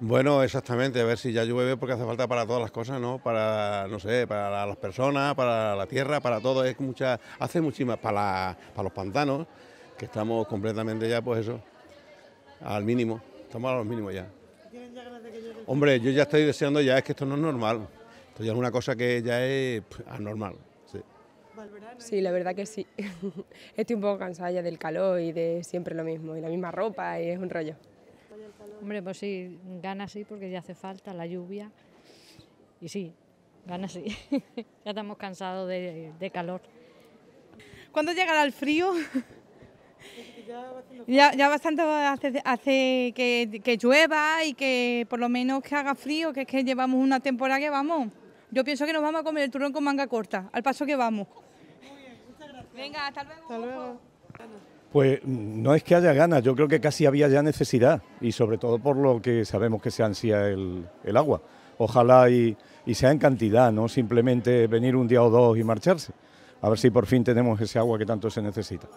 Bueno, exactamente, a ver si ya llueve porque hace falta para todas las cosas, ¿no? Para, no sé, para las personas, para la tierra, para todo, es mucha, hace muchísimas, para, los pantanos, que estamos completamente ya, pues eso, al mínimo, estamos a los mínimos ya. Hombre, yo ya estoy deseando ya, es que esto no es normal, esto ya es una cosa que ya es anormal. Sí. sí, la verdad que sí. Estoy un poco cansada ya del calor y de siempre lo mismo, y la misma ropa, y es un rollo. Hombre, pues sí, gana sí, porque ya hace falta la lluvia. Y sí, gana sí. ya estamos cansados de, calor. ¿Cuándo llegará el frío? Ya, bastante hace, que, llueva y que por lo menos que haga frío, que es que llevamos una temporada que vamos. Yo pienso que nos vamos a comer el turrón con manga corta, al paso que vamos. Venga, Hasta luego. Pues mm, no es que haya ganas, yo creo que casi había ya necesidad y sobre todo por lo que sabemos que se ansía el, agua. Ojalá y, sea en cantidad, no simplemente venir un día o dos y marcharse. A ver si por fin tenemos ese agua que tanto se necesita.